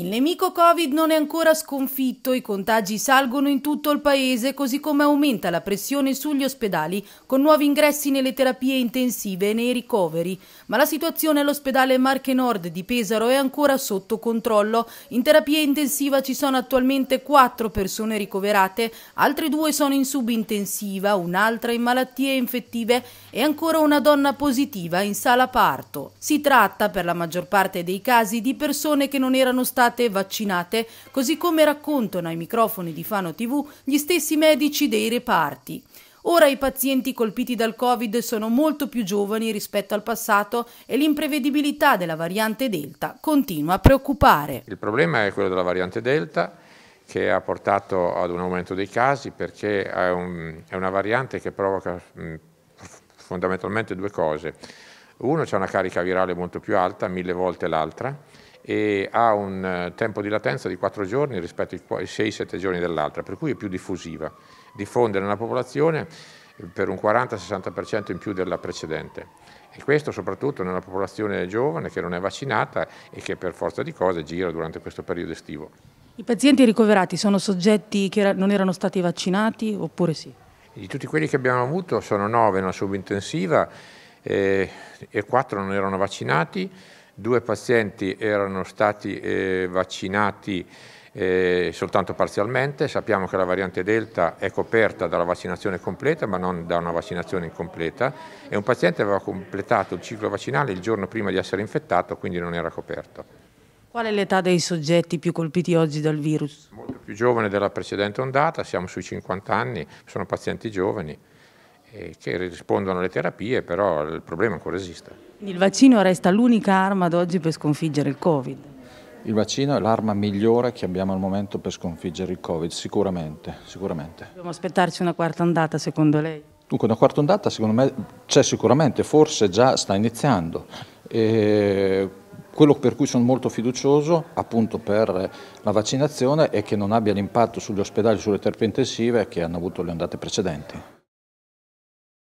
Il nemico Covid non è ancora sconfitto, i contagi salgono in tutto il paese, così come aumenta la pressione sugli ospedali, con nuovi ingressi nelle terapie intensive e nei ricoveri. Ma la situazione all'ospedale Marche Nord di Pesaro è ancora sotto controllo. In terapia intensiva ci sono attualmente quattro persone ricoverate, altre due sono in subintensiva, un'altra in malattie infettive e ancora una donna positiva in sala parto. Si tratta, per la maggior parte dei casi, di persone che non erano state state vaccinate, così come raccontano ai microfoni di Fano TV gli stessi medici dei reparti. Ora i pazienti colpiti dal Covid sono molto più giovani rispetto al passato e l'imprevedibilità della variante Delta continua a preoccupare. Il problema è quello della variante Delta che ha portato ad un aumento dei casi perché è, un, è una variante che provoca mh, fondamentalmente due cose. Uno, c'è una carica virale molto più alta, mille volte l'altra, e ha un eh, tempo di latenza di 4 giorni rispetto ai 6-7 giorni dell'altra, per cui è più diffusiva, diffonde nella popolazione eh, per un 40-60% in più della precedente. E questo soprattutto nella popolazione giovane che non è vaccinata e che per forza di cose gira durante questo periodo estivo. I pazienti ricoverati sono soggetti che non erano stati vaccinati oppure sì? Di tutti quelli che abbiamo avuto sono 9 in una subintensiva eh, e 4 non erano vaccinati due pazienti erano stati eh, vaccinati eh, soltanto parzialmente, sappiamo che la variante Delta è coperta dalla vaccinazione completa ma non da una vaccinazione incompleta e un paziente aveva completato il ciclo vaccinale il giorno prima di essere infettato quindi non era coperto. Qual è l'età dei soggetti più colpiti oggi dal virus? Molto più giovane della precedente ondata, siamo sui 50 anni, sono pazienti giovani che rispondono alle terapie, però il problema ancora esiste. Il vaccino resta l'unica arma ad oggi per sconfiggere il Covid? Il vaccino è l'arma migliore che abbiamo al momento per sconfiggere il Covid, sicuramente, sicuramente. Dobbiamo aspettarci una quarta ondata secondo lei? Dunque una quarta ondata secondo me c'è sicuramente, forse già sta iniziando. E quello per cui sono molto fiducioso appunto per la vaccinazione è che non abbia l'impatto sugli ospedali, sulle terapie intensive che hanno avuto le ondate precedenti.